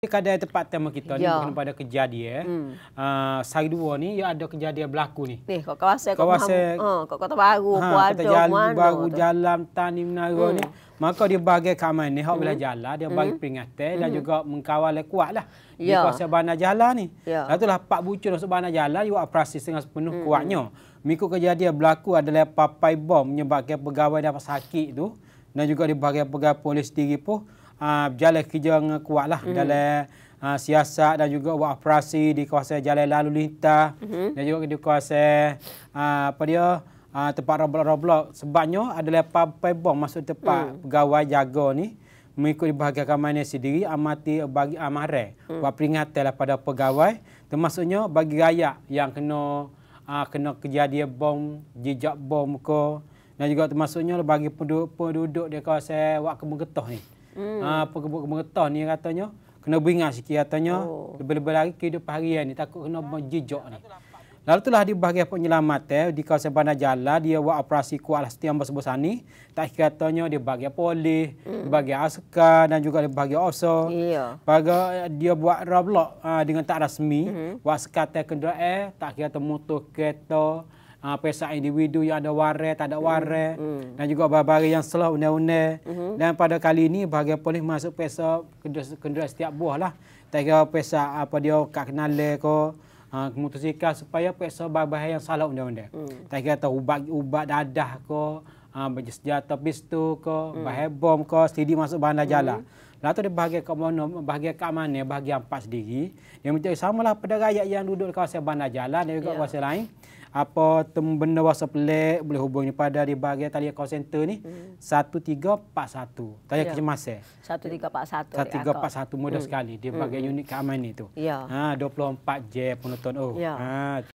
Kadai tempat tema kita ya. ni pada kejadian eh. hmm. uh, ah, Sari dua ni ia ada kejadian berlaku ni Ni eh, kat kawasan, kawasan kot maham, uh, ah, kot kota baru ha, Kota ada, jalan, mana baru tu. jalan tani menara hmm. ni Maka dia bagi keamanan ni Hak hmm. bila jalan dia bagi hmm. peringatan hmm. Dan juga mengkawal yang kuat lah ya. Di kawasan bandar jalan ni ya. Lepas lah, Pak Bucu masuk bandar jalan Dia buat operasi setengah sepenuh hmm. kuatnya Mikro kejadian berlaku adalah Papai bom menyebabkan pegawai dapat sakit tu Dan juga dibagi pegawai polis sendiri pun Ah, berjalan kejauhan kuat lah mm. dalam uh, ah, siasat dan juga buat operasi di kawasan jalan lalu lintas mm -hmm. dan juga di kawasan uh, apa dia uh, tempat roblok-roblok sebabnya adalah pampai bom masuk tempat mm. pegawai jaga ni mengikuti bahagian keamanan sendiri amati bagi amare. mm. buat peringatan lah pada pegawai termasuknya bagi rakyat yang kena uh, kena kejadian bom jejak bom ke dan juga termasuknya bagi penduduk-penduduk di kawasan Wak Kemung Ketoh ni. Hmm. Ha, ah, pekebuk kemeretah ni katanya. Kena beringat sikit katanya. Oh. Lebih-lebih lagi kehidupan harian ni. Takut kena menjijok ni. Lalu telah di bahagian penyelamat eh, di kawasan Bandar Jala, dia buat operasi kuat lah setiap bersebut sani. Tak kira katanya dia bahagian polis, hmm. dia bahagian askar dan juga dia bahagian osa. Yeah. dia buat roblox uh, ah, dengan tak rasmi, mm -hmm. buat askar tak kira temutuh kereta, uh, ha, perisaan individu yang ada waret, tak ada hmm, waret mm. dan juga beberapa yang setelah undang-undang. Mm -hmm. Dan pada kali ini bahagian polis masuk perisa kendera setiap buah lah. Tak kira perisa apa dia kat kenal ke, uh, supaya perisa beberapa yang salah undang-undang. Mm. Tak kira tahu ubat-ubat dadah ko, uh, senjata pistol ko, mm. bahaya bom ko, sidi masuk bandar hmm. jalan. Mm. Lalu tu dia bahagian kat mana, bahagian kat mana, bahagian empat sendiri. Yang sama lah pada gaya yang duduk kawasan bandar jalan dan juga yeah. kawasan lain apa benda wasa pelik boleh hubungi pada di bahagian talian call center ni hmm. 1341 talian ya. kecemasan 1341 1341 mudah hmm. sekali di bahagian hmm. unit keamanan itu ya. ha 24 je penonton oh ya. ha